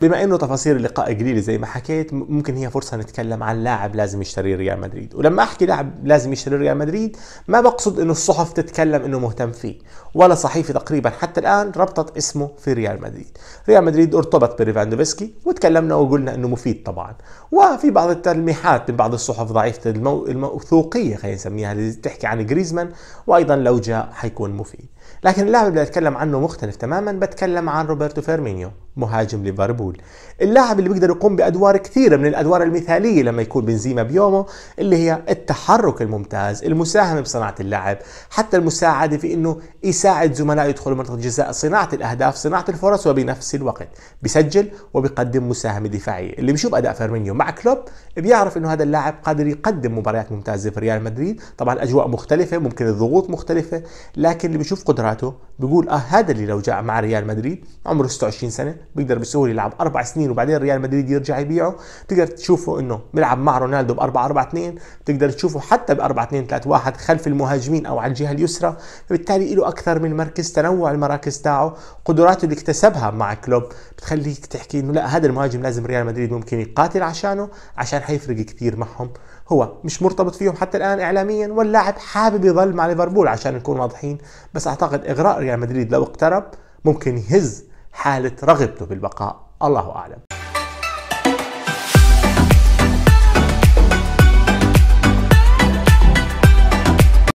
بما انه تفاصيل اللقاء قليله زي ما حكيت ممكن هي فرصه نتكلم عن لاعب لازم يشتري ريال مدريد ولما احكي لاعب لازم يشتري ريال مدريد ما بقصد انه الصحف تتكلم انه مهتم فيه ولا صحيفه تقريبا حتى الان ربطت اسمه في ريال مدريد ريال مدريد ارتبط بريفاندوفسكي وتكلمنا وقلنا انه مفيد طبعا وفي بعض التلميحات من بعض الصحف ضعيفه المو... الموثوقيه خلينا نسميها اللي تحكي عن جريزمان وايضا لو جاء حيكون مفيد لكن اللاعب اللي بتكلم عنه مختلف تماما بتكلم عن روبرتو فيرمينيو مهاجم ليفربول اللاعب اللي بيقدر يقوم بادوار كثيره من الادوار المثاليه لما يكون بنزيما بيومه اللي هي التحرك الممتاز المساهمه بصناعه اللعب حتى المساعده في انه يساعد زملائه يدخلوا منطقه الجزاء صناعه الاهداف صناعه الفرص وبنفس الوقت بسجل وبقدم مساهمه دفاعيه اللي بيشوف اداء فيرمينيو مع كلوب بيعرف انه هذا اللاعب قادر يقدم مباريات ممتازه في ريال مدريد طبعا الاجواء مختلفه ممكن الضغوط مختلفه لكن اللي بيشوف قدراته بيقول اه هذا اللي لو جاء مع ريال مدريد عمره 26 سنه بيقدر بسهوله يلعب اربع سنين وبعدين ريال مدريد يرجع يبيعه بتقدر تشوفه انه بيلعب مع رونالدو ب 4 4 2 بتقدر تشوفه حتى ب 4 2 3 1 خلف المهاجمين او على الجهه اليسرى فبالتالي له اكثر من مركز تنوع المراكز تاعه قدراته اللي اكتسبها مع كلوب بتخليك تحكي انه لا هذا المهاجم لازم ريال مدريد ممكن يقاتل عشانه عشان حيفرق كثير معهم هو مش مرتبط فيهم حتى الان اعلاميا واللاعب حابب يظل مع ليفربول عشان نكون واضحين بس اعتقد اغراء ريال مدريد لو اقترب ممكن يهز حالة رغبته بالبقاء الله أعلم